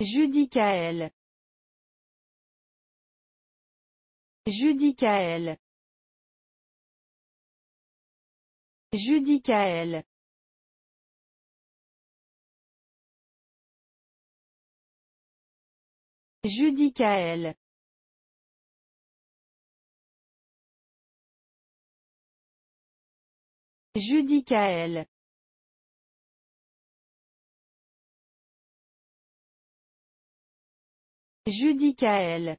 Judicael. Judicael. Judicael. Judicael. Judicael. Judicaël